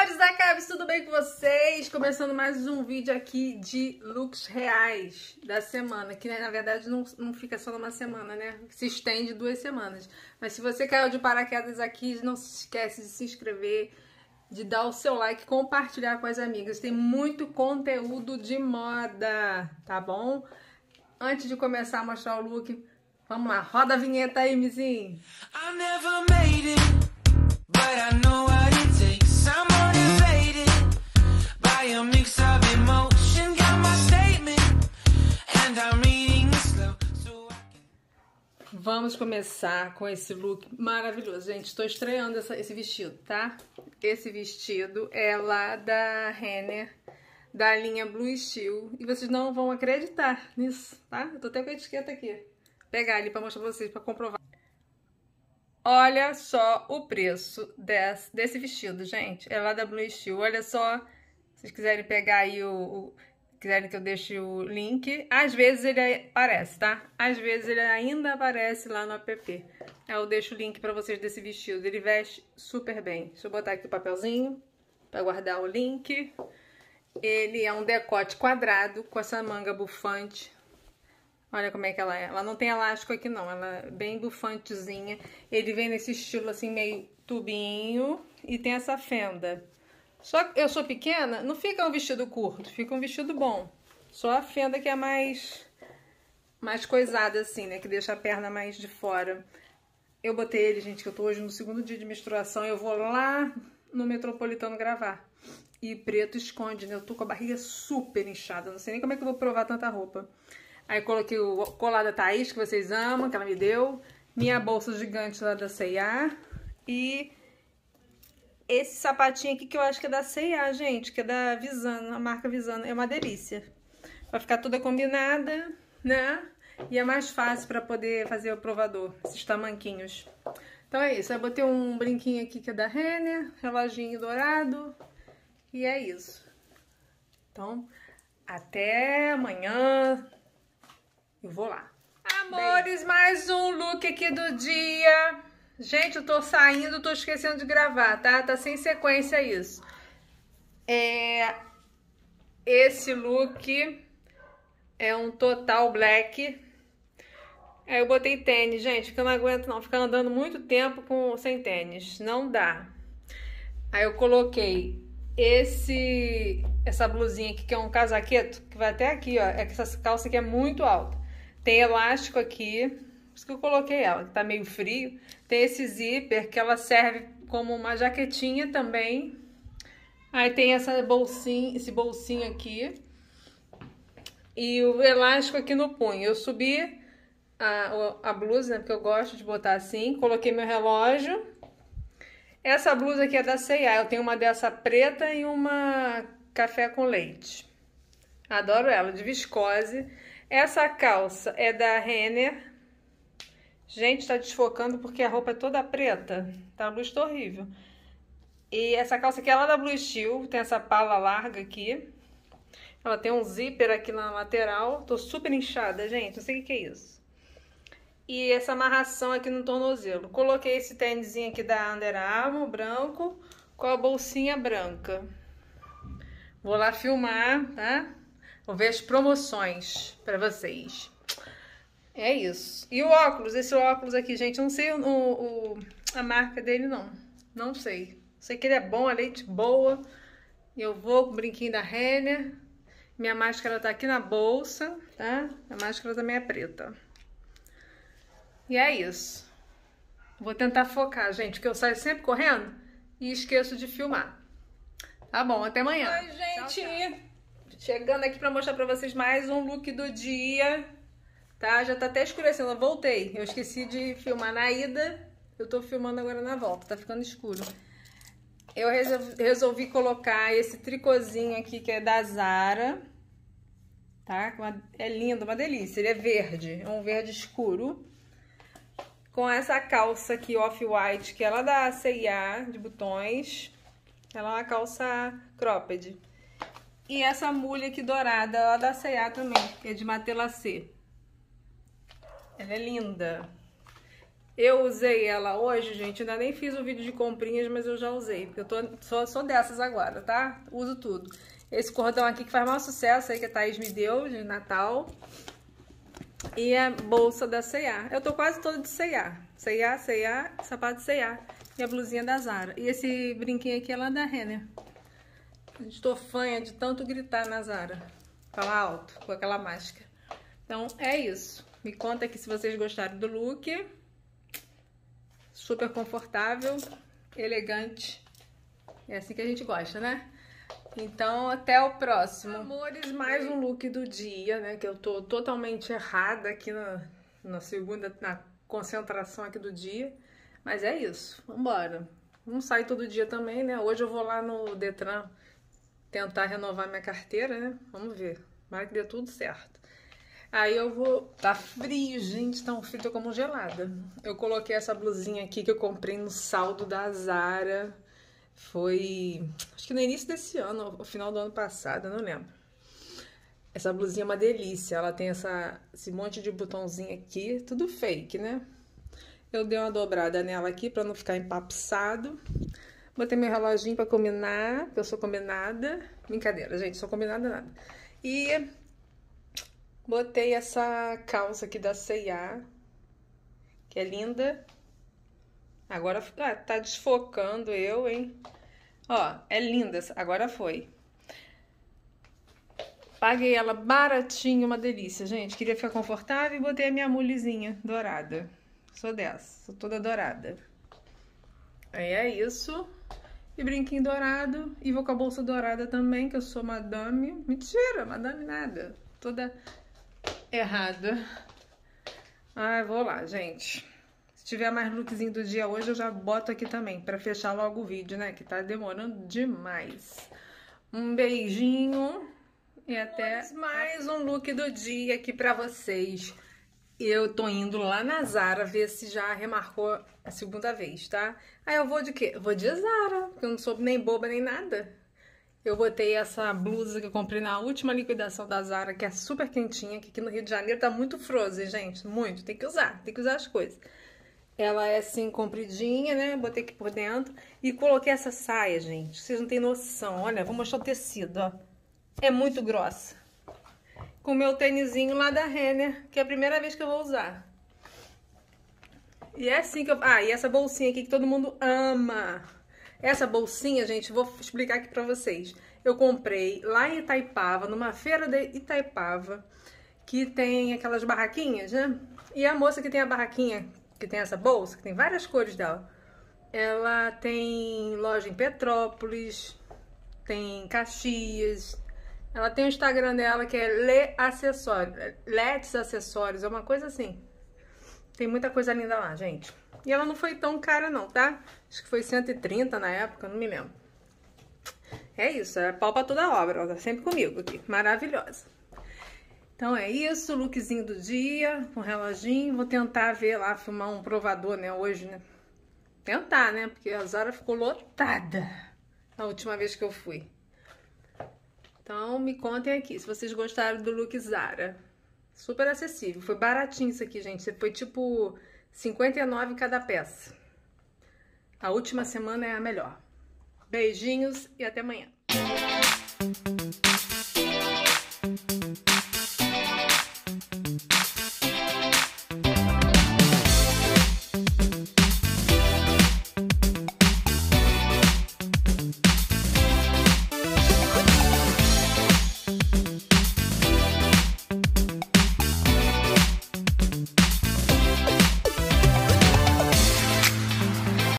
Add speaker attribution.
Speaker 1: amores da Caves, tudo bem com vocês? Começando mais um vídeo aqui de looks reais da semana, que né, na verdade não, não fica só numa semana, né? Se estende duas semanas. Mas se você caiu de paraquedas aqui, não se esquece de se inscrever, de dar o seu like, compartilhar com as amigas. Tem muito conteúdo de moda, tá bom? Antes de começar a mostrar o look, vamos lá, roda a vinheta aí, Mizinho. I never made it, but I know I Vamos começar com esse look maravilhoso. Gente, estou estreando essa, esse vestido, tá? Esse vestido é lá da Renner, da linha Blue Steel. E vocês não vão acreditar nisso, tá? Eu tô até com a etiqueta aqui. Pegar ali pra mostrar pra vocês, pra comprovar. Olha só o preço desse, desse vestido, gente. É lá da Blue Steel. Olha só vocês quiserem pegar aí o, o quiserem que eu deixe o link, às vezes ele aparece, tá? Às vezes ele ainda aparece lá no app. Eu deixo o link para vocês desse vestido. Ele veste super bem. Deixa eu botar aqui o papelzinho para guardar o link. Ele é um decote quadrado com essa manga bufante. Olha como é que ela é. Ela não tem elástico aqui não, ela é bem bufantezinha. Ele vem nesse estilo assim meio tubinho e tem essa fenda. Só que eu sou pequena, não fica um vestido curto, fica um vestido bom. Só a fenda que é mais mais coisada assim, né, que deixa a perna mais de fora. Eu botei ele, gente, que eu tô hoje no segundo dia de menstruação, eu vou lá no Metropolitano gravar. E preto esconde, né? Eu tô com a barriga super inchada, não sei nem como é que eu vou provar tanta roupa. Aí coloquei o colar da Thaís, que vocês amam, que ela me deu, minha bolsa gigante lá da C&A e esse sapatinho aqui que eu acho que é da C&A, gente, que é da Visano, a marca Visano. É uma delícia. Vai ficar toda combinada, né? E é mais fácil para poder fazer o provador, esses tamanquinhos. Então é isso, eu botei um brinquinho aqui que é da Renner, reloginho dourado, e é isso. Então, até amanhã, eu vou lá. Amores, mais um look aqui do dia. Gente, eu tô saindo, tô esquecendo de gravar, tá? Tá sem sequência isso. É... Esse look é um total black. Aí é, eu botei tênis, gente, que eu não aguento não ficar andando muito tempo com... sem tênis. Não dá. Aí eu coloquei esse essa blusinha aqui, que é um casaqueto, que vai até aqui, ó. É que essa calça aqui é muito alta. Tem elástico aqui, isso que eu coloquei ela, que tá meio frio. Tem esse zíper que ela serve como uma jaquetinha também. Aí tem essa bolsinha, esse bolsinho aqui. E o elástico aqui no punho. Eu subi a, a blusa, né, porque eu gosto de botar assim. Coloquei meu relógio. Essa blusa aqui é da C&A. Eu tenho uma dessa preta e uma café com leite. Adoro ela, de viscose. Essa calça é da Renner. Gente, tá desfocando porque a roupa é toda preta. Tá a luz tá horrível. E essa calça aqui é lá da Blue Steel, tem essa pala larga aqui. Ela tem um zíper aqui na lateral. Tô super inchada, gente. Não sei o que é isso. E essa amarração aqui no tornozelo. Coloquei esse tênis aqui da Under Armour, branco, com a bolsinha branca. Vou lá filmar, tá? Vou ver as promoções para vocês. É isso. E o óculos, esse óculos aqui, gente, eu não sei o, o, a marca dele, não. Não sei. Sei que ele é bom, a é leite boa. Eu vou com o brinquinho da Renner. Minha máscara tá aqui na bolsa, tá? A máscara também é preta. E é isso. Vou tentar focar, gente, porque eu saio sempre correndo e esqueço de filmar. Tá bom, até amanhã. Oi, gente! Tchau, tchau. Chegando aqui pra mostrar pra vocês mais um look do dia tá? Já tá até escurecendo, eu voltei. Eu esqueci de filmar na ida, eu tô filmando agora na volta, tá ficando escuro. Eu resolvi colocar esse tricôzinho aqui que é da Zara, tá? É lindo, uma delícia, ele é verde, é um verde escuro. Com essa calça aqui off-white, que ela é da C&A, de botões. Ela é uma calça cropped. E essa mulha aqui dourada, ela é da C&A também, que é de matelacê. Ela é linda. Eu usei ela hoje, gente, ainda nem fiz o vídeo de comprinhas, mas eu já usei, porque eu tô, sou, sou dessas agora, tá? Uso tudo. Esse cordão aqui que faz maior sucesso aí, que a Thaís me deu de Natal. E a é bolsa da C&A. Eu tô quase toda de C&A. C&A, C&A, sapato C&A. E a blusinha da Zara. E esse brinquinho aqui é lá da Renner. tô fã de tanto gritar na Zara. Falar alto, com aquela máscara. Então, é isso. Me conta aqui se vocês gostaram do look. Super confortável, elegante. É assim que a gente gosta, né? Então, até o próximo. Amores, mais um look do dia, né? Que eu tô totalmente errada aqui na, na segunda, na concentração aqui do dia. Mas é isso, vambora. Não sai todo dia também, né? Hoje eu vou lá no Detran tentar renovar minha carteira, né? Vamos ver. Vai que dê tudo certo. Aí eu vou. Tá frio, gente, tá um frio, tô como gelada. Eu coloquei essa blusinha aqui que eu comprei no saldo da Zara. Foi. Acho que no início desse ano, ou final do ano passado, não lembro. Essa blusinha é uma delícia. Ela tem essa, esse monte de botãozinho aqui, tudo fake, né? Eu dei uma dobrada nela aqui pra não ficar empapuçado. Botei meu reloginho pra combinar, que eu sou combinada. Brincadeira, gente, sou combinada nada. E Botei essa calça aqui da C&A, que é linda. Agora ah, tá desfocando eu, hein? Ó, é linda, agora foi. Paguei ela baratinho, uma delícia, gente. Queria ficar confortável e botei a minha mulezinha dourada. Sou dessa, sou toda dourada. Aí é isso. E brinquinho dourado. E vou com a bolsa dourada também, que eu sou madame. Mentira, madame nada. Toda errada. Ai, vou lá, gente. Se tiver mais lookzinho do dia hoje, eu já boto aqui também, pra fechar logo o vídeo, né? Que tá demorando demais. Um beijinho e até mais um look do dia aqui pra vocês. Eu tô indo lá na Zara ver se já remarcou a segunda vez, tá? Aí eu vou de quê? vou de Zara, porque eu não sou nem boba nem nada. Eu botei essa blusa que eu comprei na última liquidação da Zara, que é super quentinha, que aqui no Rio de Janeiro tá muito frozen, gente. Muito, tem que usar, tem que usar as coisas. Ela é assim, compridinha, né? Botei aqui por dentro. E coloquei essa saia, gente. Vocês não têm noção. Olha, vou mostrar o tecido, ó. É muito grossa. Com o meu tênisinho lá da Renner, que é a primeira vez que eu vou usar. E é assim que eu... Ah, e essa bolsinha aqui que todo mundo ama. Essa bolsinha, gente, vou explicar aqui pra vocês. Eu comprei lá em Itaipava, numa feira de Itaipava, que tem aquelas barraquinhas, né? E a moça que tem a barraquinha, que tem essa bolsa, que tem várias cores dela, ela tem loja em Petrópolis, tem Caxias, ela tem o Instagram dela que é Lê Acessórios, é, Let's Acessórios, é uma coisa assim. Tem muita coisa linda lá, gente. E ela não foi tão cara não, tá? Acho que foi 130 na época, não me lembro. É isso, é pau pra toda obra, ela tá sempre comigo aqui, maravilhosa. Então é isso, lookzinho do dia, com reloginho. Vou tentar ver lá, filmar um provador, né, hoje, né? Tentar, né, porque a Zara ficou lotada na última vez que eu fui. Então me contem aqui, se vocês gostaram do look Zara. Super acessível, foi baratinho isso aqui, gente. Foi tipo 59 cada peça. A última semana é a melhor. Beijinhos e até amanhã.